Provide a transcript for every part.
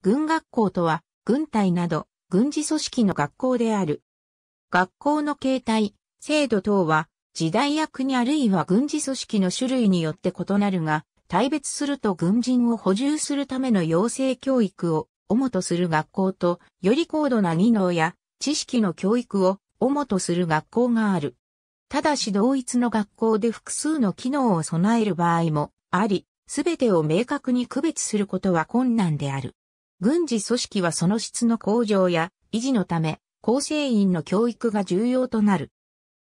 軍学校とは、軍隊など、軍事組織の学校である。学校の形態、制度等は、時代役にあるいは軍事組織の種類によって異なるが、対別すると軍人を補充するための養成教育を主とする学校と、より高度な技能や知識の教育を主とする学校がある。ただし同一の学校で複数の機能を備える場合もあり、すべてを明確に区別することは困難である。軍事組織はその質の向上や維持のため、構成員の教育が重要となる。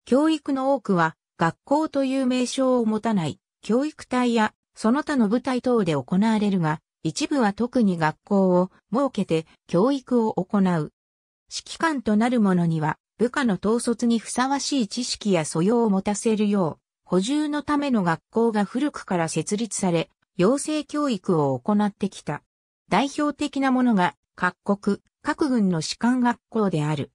教育の多くは、学校という名称を持たない、教育隊や、その他の部隊等で行われるが、一部は特に学校を設けて教育を行う。指揮官となる者には、部下の統率にふさわしい知識や素養を持たせるよう、補充のための学校が古くから設立され、養成教育を行ってきた。代表的なものが各国、各軍の士官学校である。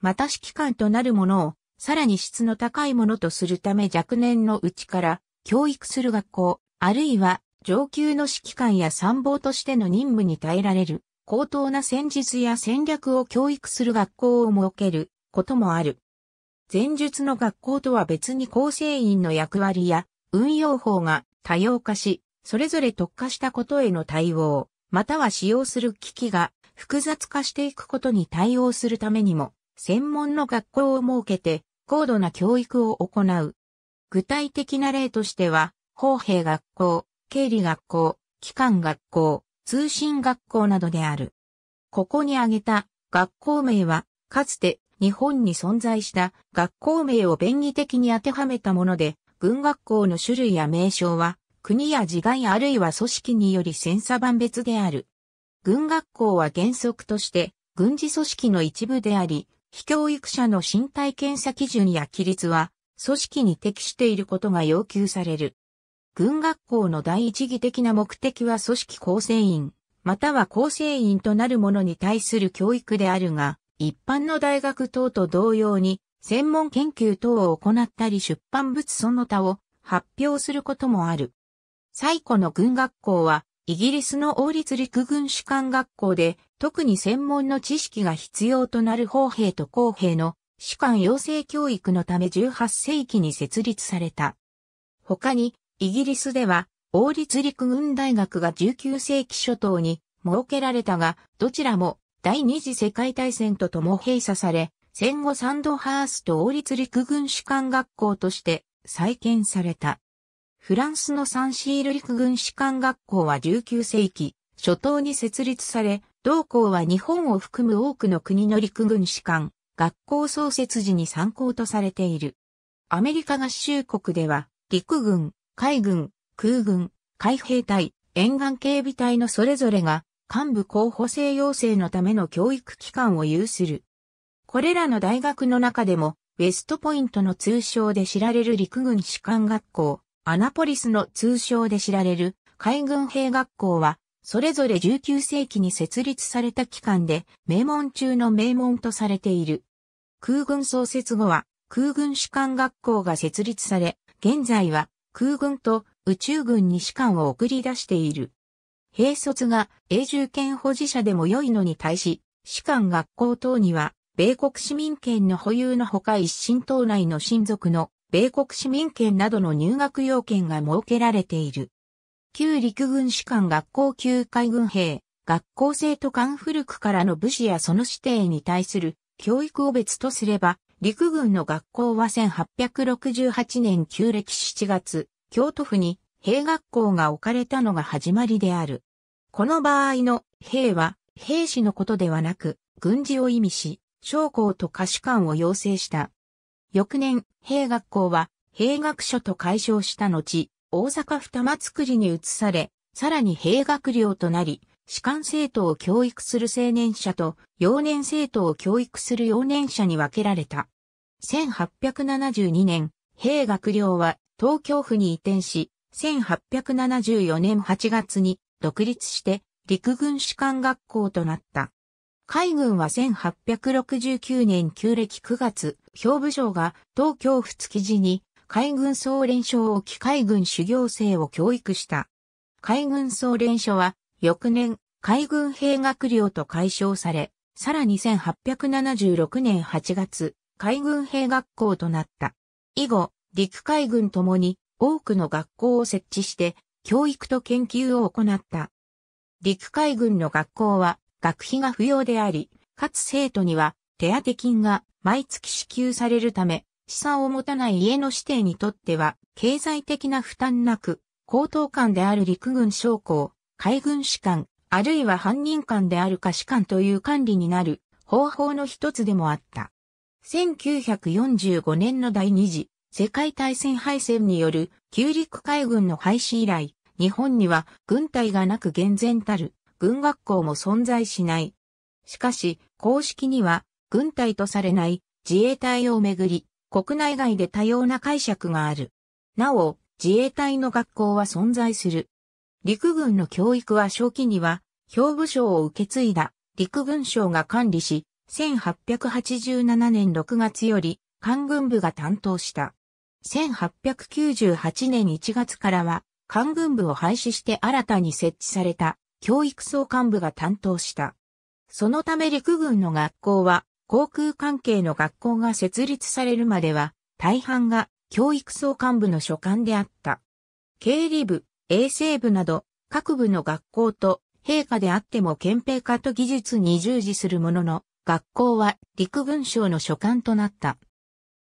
また指揮官となるものをさらに質の高いものとするため若年のうちから教育する学校、あるいは上級の指揮官や参謀としての任務に耐えられる高等な戦術や戦略を教育する学校を設けることもある。前述の学校とは別に構成員の役割や運用法が多様化し、それぞれ特化したことへの対応、または使用する機器が複雑化していくことに対応するためにも、専門の学校を設けて、高度な教育を行う。具体的な例としては、法兵学校、経理学校、機関学校、通信学校などである。ここに挙げた学校名は、かつて日本に存在した学校名を便宜的に当てはめたもので、軍学校の種類や名称は国や自害あるいは組織により千差万別である。軍学校は原則として軍事組織の一部であり、非教育者の身体検査基準や規律は組織に適していることが要求される。軍学校の第一義的な目的は組織構成員、または構成員となる者に対する教育であるが、一般の大学等と同様に、専門研究等を行ったり出版物その他を発表することもある。最古の軍学校は、イギリスの王立陸軍士官学校で、特に専門の知識が必要となる砲兵と工兵の士官養成教育のため18世紀に設立された。他に、イギリスでは、王立陸軍大学が19世紀初頭に設けられたが、どちらも第二次世界大戦ととも閉鎖され、戦後サンドハースト王立陸軍士官学校として再建された。フランスのサンシール陸軍士官学校は19世紀、初頭に設立され、同校は日本を含む多くの国の陸軍士官、学校創設時に参考とされている。アメリカ合衆国では、陸軍、海軍、空軍、海兵隊、沿岸警備隊のそれぞれが、幹部候補生養成のための教育機関を有する。これらの大学の中でも、ウェストポイントの通称で知られる陸軍士官学校、アナポリスの通称で知られる海軍兵学校は、それぞれ19世紀に設立された機関で、名門中の名門とされている。空軍創設後は、空軍士官学校が設立され、現在は空軍と宇宙軍に士官を送り出している。兵卒が永住権保持者でも良いのに対し、士官学校等には、米国市民権の保有のほか一神党内の親族の米国市民権などの入学要件が設けられている。旧陸軍士官学校級海軍兵、学校生徒官古くからの武士やその指定に対する教育を別とすれば、陸軍の学校は1868年旧暦7月、京都府に兵学校が置かれたのが始まりである。この場合の兵は兵士のことではなく、軍事を意味し、将校と歌士官を要請した翌年、兵学校は、兵学所と解消した後、大阪二松栗に移され、さらに兵学寮となり、士官生徒を教育する青年者と、幼年生徒を教育する幼年者に分けられた。1872年、兵学寮は東京府に移転し、1874年8月に独立して陸軍士官学校となった。海軍は1869年旧暦9月、兵部省が東京府築地に海軍総連省を機海軍修行生を教育した。海軍総連署は翌年海軍兵学寮と解消され、さらに1876年8月、海軍兵学校となった。以後、陸海軍ともに多くの学校を設置して教育と研究を行った。陸海軍の学校は学費が不要であり、かつ生徒には手当金が毎月支給されるため、資産を持たない家の指定にとっては、経済的な負担なく、高等官である陸軍将校、海軍士官、あるいは犯人官である家士官という管理になる方法の一つでもあった。1945年の第二次世界大戦敗戦による旧陸海軍の廃止以来、日本には軍隊がなく厳然たる軍学校も存在しない。しかし、公式には軍隊とされない自衛隊をめぐり、国内外で多様な解釈がある。なお、自衛隊の学校は存在する。陸軍の教育は初期には、兵部省を受け継いだ陸軍省が管理し、1887年6月より官軍部が担当した。1898年1月からは、官軍部を廃止して新たに設置された教育総監部が担当した。そのため陸軍の学校は航空関係の学校が設立されるまでは、大半が教育総幹部の所管であった。経理部、衛生部など、各部の学校と、陛下であっても憲兵科と技術に従事するものの、学校は陸軍省の所管となった。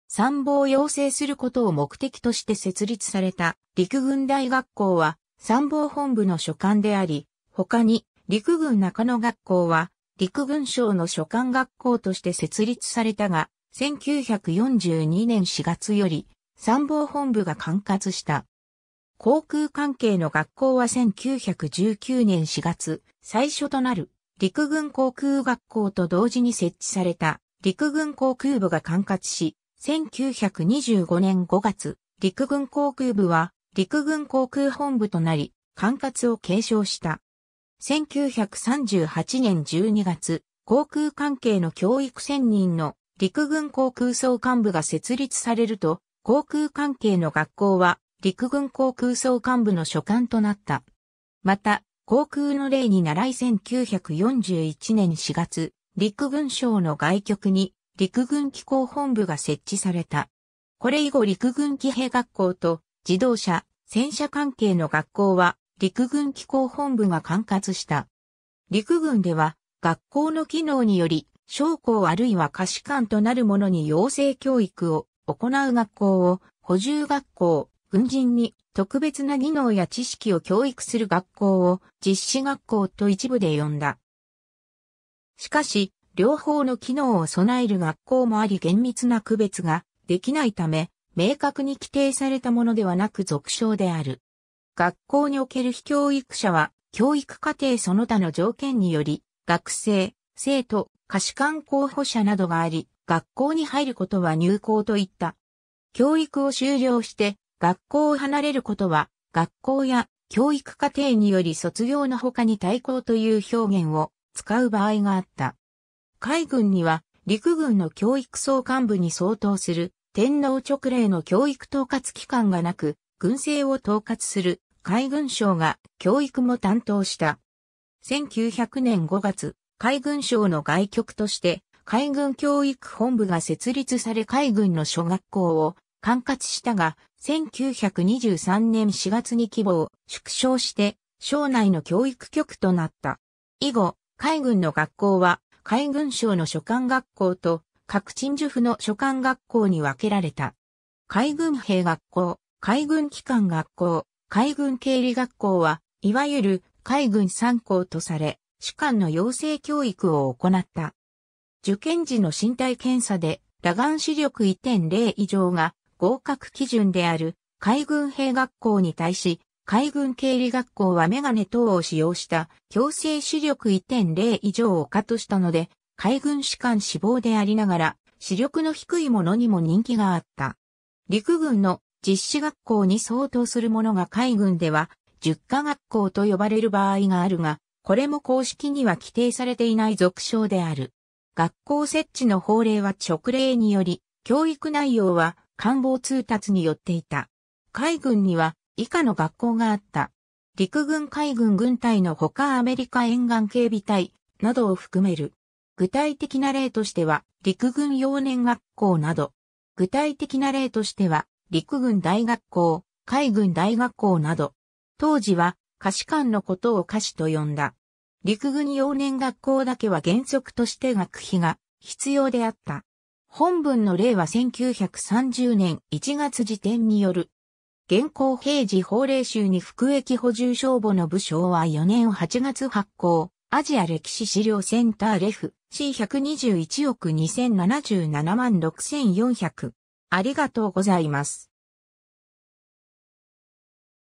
参謀を養成することを目的として設立された陸軍大学校は参謀本部の所管であり、他に陸軍中野学校は陸軍省の所管学校として設立されたが、1942年4月より参謀本部が管轄した。航空関係の学校は1919年4月、最初となる陸軍航空学校と同時に設置された陸軍航空部が管轄し、1925年5月、陸軍航空部は陸軍航空本部となり、管轄を継承した。1938年12月、航空関係の教育専任の陸軍航空総監部が設立されると、航空関係の学校は陸軍航空総監部の所管となった。また、航空の例に習い1941年4月、陸軍省の外局に陸軍機構本部が設置された。これ以後陸軍機兵学校と自動車、戦車関係の学校は陸軍機構本部が管轄した。陸軍では、学校の機能により、将校あるいは可視官となる者に養成教育を行う学校を、補充学校、軍人に特別な技能や知識を教育する学校を実施学校と一部で呼んだ。しかし、両方の機能を備える学校もあり厳密な区別ができないため、明確に規定されたものではなく俗称である。学校における非教育者は、教育課程その他の条件により、学生、生徒、可視観候補者などがあり、学校に入ることは入校といった。教育を修了して、学校を離れることは、学校や教育課程により卒業の他に対抗という表現を使う場合があった。海軍には、陸軍の教育総幹部に相当する、天皇直令の教育統括機関がなく、軍政を統括する海軍省が教育も担当した。1900年5月、海軍省の外局として海軍教育本部が設立され海軍の小学校を管轄したが、1923年4月に規模を縮小して省内の教育局となった。以後、海軍の学校は海軍省の所管学校と各鎮守府の所管学校に分けられた。海軍兵学校、海軍機関学校、海軍経理学校は、いわゆる海軍参考とされ、主管の養成教育を行った。受験時の身体検査で、裸眼視力1.0以上が合格基準である海軍兵学校に対し、海軍経理学校はメガネ等を使用した強制視力1.0以上を可としたので、海軍士官志望でありながら、視力の低いものにも人気があった。陸軍の実施学校に相当するものが海軍では、塾科学校と呼ばれる場合があるが、これも公式には規定されていない俗称である。学校設置の法令は直令により、教育内容は官房通達によっていた。海軍には以下の学校があった。陸軍海軍軍隊のほかアメリカ沿岸警備隊などを含める。具体的な例としては、陸軍幼年学校など。具体的な例としては、陸軍大学校、海軍大学校など、当時は菓子館のことを菓子と呼んだ。陸軍幼年学校だけは原則として学費が必要であった。本文の例は1930年1月時点による。現行平時法令集に服役補充消防の部署は4年8月発行。アジア歴史資料センターレフ C121 億2077万6400。ありがとうございます。